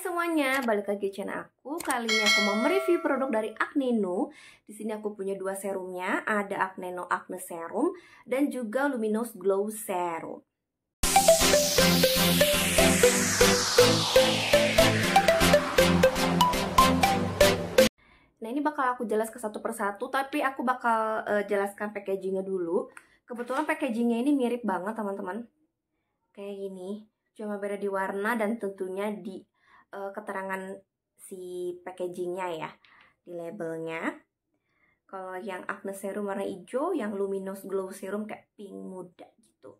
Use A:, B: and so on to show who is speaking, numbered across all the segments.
A: semuanya, balik lagi di channel aku. Kali ini aku mau mereview produk dari acne no Di sini aku punya dua serumnya, ada acne no Acne Serum dan juga Luminous Glow Serum. Nah ini bakal aku jelas ke satu persatu, tapi aku bakal uh, jelaskan packagingnya dulu. Kebetulan packagingnya ini mirip banget teman-teman, kayak gini. Cuma beda di warna dan tentunya di uh, keterangan si packagingnya ya di labelnya. Kalau yang acne Serum warna hijau, yang Luminous Glow Serum kayak pink muda gitu.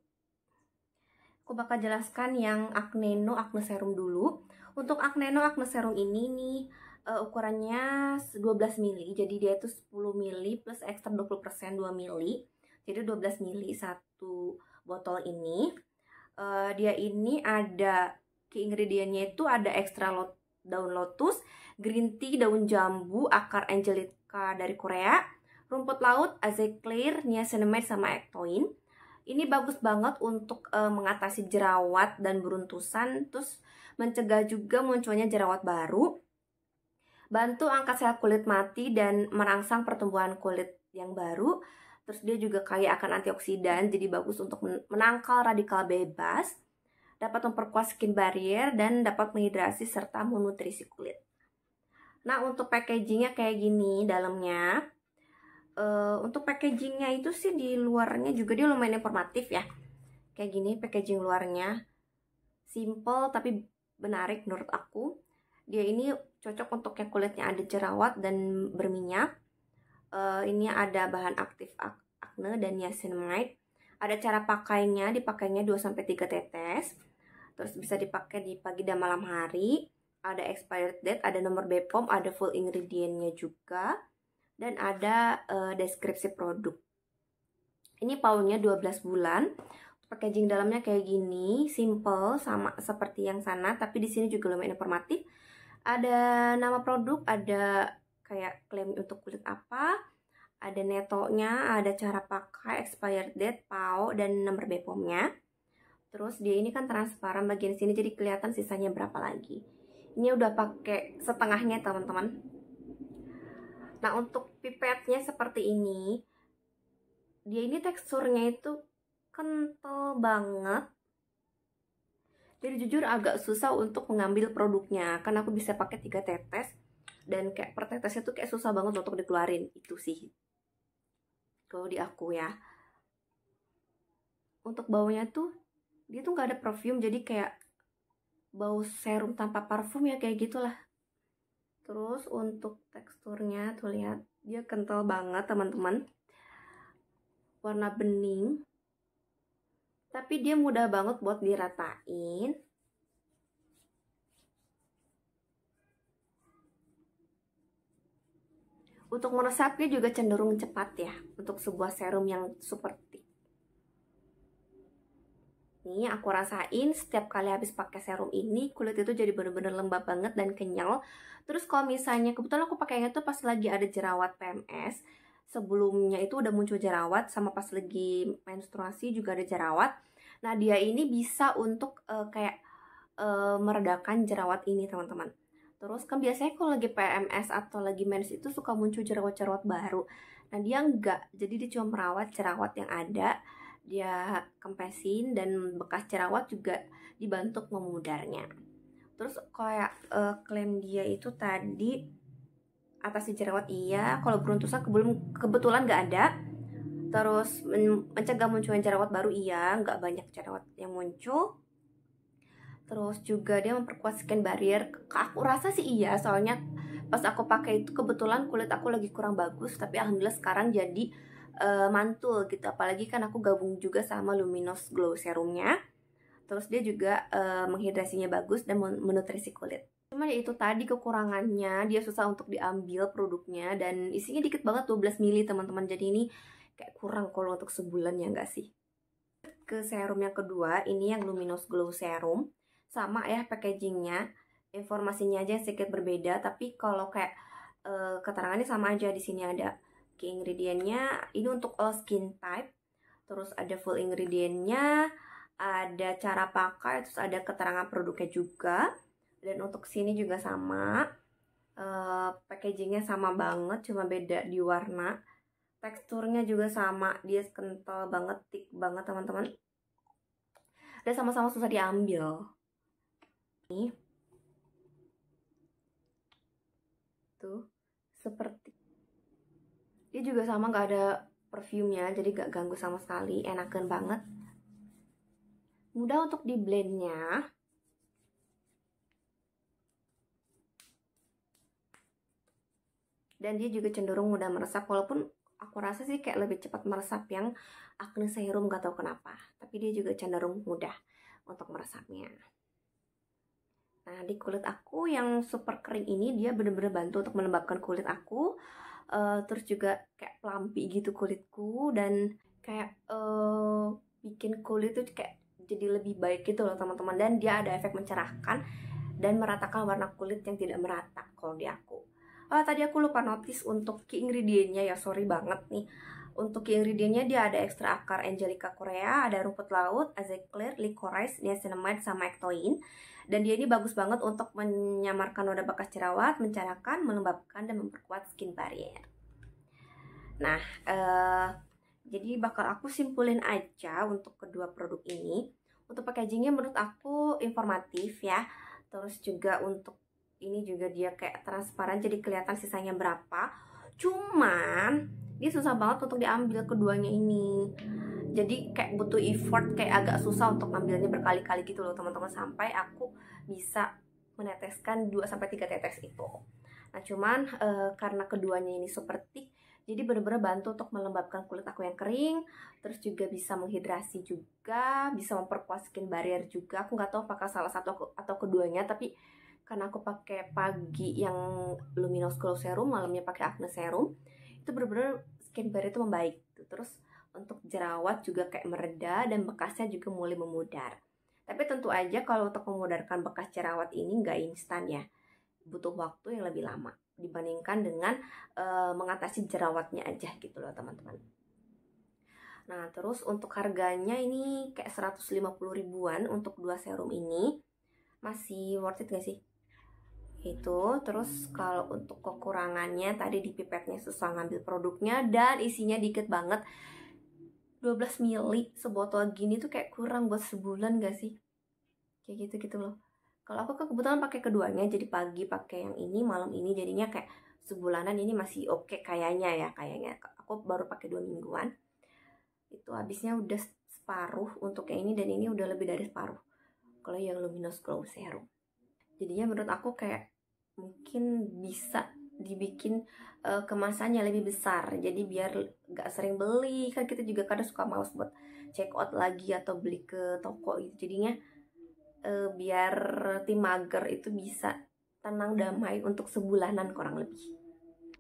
A: Aku bakal jelaskan yang acne no acne Serum dulu. Untuk acne no acne Serum ini nih uh, ukurannya 12 mili, jadi dia itu 10 mili plus ekstra 20% 2 mili. Jadi 12 mili satu botol ini. Uh, dia ini ada key ingredientnya itu ada ekstra lot, daun lotus, green tea daun jambu, akar angelica dari Korea, rumput laut, azek niacinamide sama ectoin. Ini bagus banget untuk e, mengatasi jerawat dan beruntusan, terus mencegah juga munculnya jerawat baru. Bantu angkat sel kulit mati dan merangsang pertumbuhan kulit yang baru. Terus dia juga kaya akan antioksidan, jadi bagus untuk menangkal radikal bebas dapat memperkuat skin barrier dan dapat menghidrasi serta menutrisi kulit. Nah untuk packagingnya kayak gini dalamnya. Uh, untuk packagingnya itu sih di luarnya juga dia lumayan informatif ya. Kayak gini packaging luarnya, simple tapi menarik menurut aku. Dia ini cocok untuk yang kulitnya ada jerawat dan berminyak. Uh, ini ada bahan aktif acne dan niacinamide. Ada cara pakainya, dipakainya 2 3 tetes terus bisa dipakai di pagi dan malam hari ada expired date ada nomor BPOM ada full ingredientnya juga dan ada uh, deskripsi produk ini paunya 12 bulan packaging dalamnya kayak gini simple sama seperti yang sana tapi di sini juga lumayan informatif ada nama produk ada kayak klaim untuk kulit apa ada netonya ada cara pakai expired date pau dan nomor BPOM-nya Terus dia ini kan transparan bagian sini jadi kelihatan sisanya berapa lagi. Ini udah pakai setengahnya teman-teman. Nah untuk pipetnya seperti ini, dia ini teksturnya itu kental banget. Jadi jujur agak susah untuk mengambil produknya, kan aku bisa pakai tiga tetes dan kayak per tetesnya tuh kayak susah banget untuk dikeluarin itu sih. Kalau di aku ya. Untuk baunya tuh dia tuh nggak ada parfum jadi kayak bau serum tanpa parfum ya kayak gitulah terus untuk teksturnya tuh lihat dia kental banget teman-teman warna bening tapi dia mudah banget buat diratain untuk meresapnya juga cenderung cepat ya untuk sebuah serum yang super nih aku rasain setiap kali habis pakai serum ini kulit itu jadi bener-bener lembab banget dan kenyal terus kalau misalnya kebetulan aku pakainya tuh pas lagi ada jerawat PMS sebelumnya itu udah muncul jerawat sama pas lagi menstruasi juga ada jerawat nah dia ini bisa untuk uh, kayak uh, meredakan jerawat ini teman-teman terus kan biasanya kalau lagi PMS atau lagi mens itu suka muncul jerawat-jerawat baru nah dia enggak jadi dia cuma merawat jerawat yang ada dia kempesin dan bekas jerawat juga dibantu memudarnya terus kayak uh, klaim dia itu tadi atas jerawat iya kalau beruntusan belum kebetulan nggak ada terus men mencegah munculnya jerawat baru iya nggak banyak jerawat yang muncul terus juga dia memperkuat skin barrier aku rasa sih iya soalnya pas aku pakai itu kebetulan kulit aku lagi kurang bagus tapi alhamdulillah sekarang jadi uh, mantul gitu apalagi kan aku gabung juga sama Luminous Glow serumnya terus dia juga uh, menghidrasinya bagus dan menutrisi kulit cuma ya itu tadi kekurangannya dia susah untuk diambil produknya dan isinya dikit banget 12 ml teman-teman jadi ini kayak kurang kalau untuk sebulan ya enggak sih ke serum yang kedua ini yang luminous glow serum sama ya packagingnya informasinya aja sedikit berbeda tapi kalau kayak uh, keterangannya sama aja di sini ada Oke, ingredientnya ini untuk all skin type. Terus ada full ingredientnya, ada cara pakai, terus ada keterangan produknya juga. Dan untuk sini juga sama. Uh, packagingnya sama banget, cuma beda di warna. Teksturnya juga sama, dia kental banget, thick banget teman-teman. Dan sama-sama susah diambil. ini Tuh, seperti dia juga sama gak ada perfume-nya jadi gak ganggu sama sekali enakan banget mudah untuk di blendnya dan dia juga cenderung mudah meresap walaupun aku rasa sih kayak lebih cepat meresap yang acne serum gak tau kenapa tapi dia juga cenderung mudah untuk meresapnya nah di kulit aku yang super kering ini dia bener-bener bantu untuk melembabkan kulit aku uh, terus juga kayak pelampi gitu kulitku dan kayak uh, bikin kulit tuh kayak jadi lebih baik gitu loh teman-teman dan dia ada efek mencerahkan dan meratakan warna kulit yang tidak merata kalau di aku. Oh, tadi aku lupa notice untuk key ingredientnya ya sorry banget nih untuk ingredientnya dia ada ekstra akar angelica korea, ada rumput laut, azekler, licorice, niacinamide, sama ektoin. Dan dia ini bagus banget untuk menyamarkan noda bekas jerawat, mencerahkan, melembabkan, dan memperkuat skin barrier. Nah, uh, jadi bakal aku simpulin aja untuk kedua produk ini. Untuk packagingnya menurut aku informatif ya. Terus juga untuk ini juga dia kayak transparan jadi kelihatan sisanya berapa cuman dia susah banget untuk diambil keduanya ini jadi kayak butuh effort kayak agak susah untuk ngambilnya berkali-kali gitu loh teman-teman sampai aku bisa meneteskan 2 sampai 3 tetes itu. Nah, cuman e, karena keduanya ini seperti jadi bener-bener bantu untuk melembabkan kulit aku yang kering, terus juga bisa menghidrasi juga, bisa memperkuat skin barrier juga. Aku nggak tahu apakah salah satu atau keduanya, tapi karena aku pakai pagi yang luminous glow serum, malamnya pakai acne serum itu bener-bener skin barrier itu membaik gitu. terus untuk jerawat juga kayak mereda dan bekasnya juga mulai memudar tapi tentu aja kalau untuk memudarkan bekas jerawat ini nggak instan ya butuh waktu yang lebih lama dibandingkan dengan e, mengatasi jerawatnya aja gitu loh teman-teman Nah, terus untuk harganya ini kayak 150 ribuan untuk dua serum ini. Masih worth it gak sih? itu terus kalau untuk kekurangannya tadi di pipetnya susah ngambil produknya dan isinya dikit banget 12 mili sebotol gini tuh kayak kurang buat sebulan gak sih kayak gitu gitu loh kalau aku kebetulan pakai keduanya jadi pagi pakai yang ini malam ini jadinya kayak sebulanan ini masih oke okay kayaknya ya kayaknya aku baru pakai dua mingguan itu habisnya udah separuh untuk yang ini dan ini udah lebih dari separuh kalau yang luminous glow serum jadinya menurut aku kayak mungkin bisa dibikin uh, kemasannya lebih besar jadi biar nggak sering beli kan kita juga kadang suka males buat check out lagi atau beli ke toko gitu jadinya uh, biar tim mager itu bisa tenang damai untuk sebulanan kurang lebih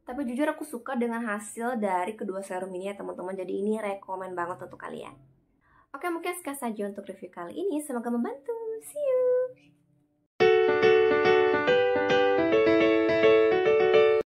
A: tapi jujur aku suka dengan hasil dari kedua serum ini ya teman-teman jadi ini rekomen banget untuk kalian oke mungkin sekian saja untuk review kali ini semoga membantu see you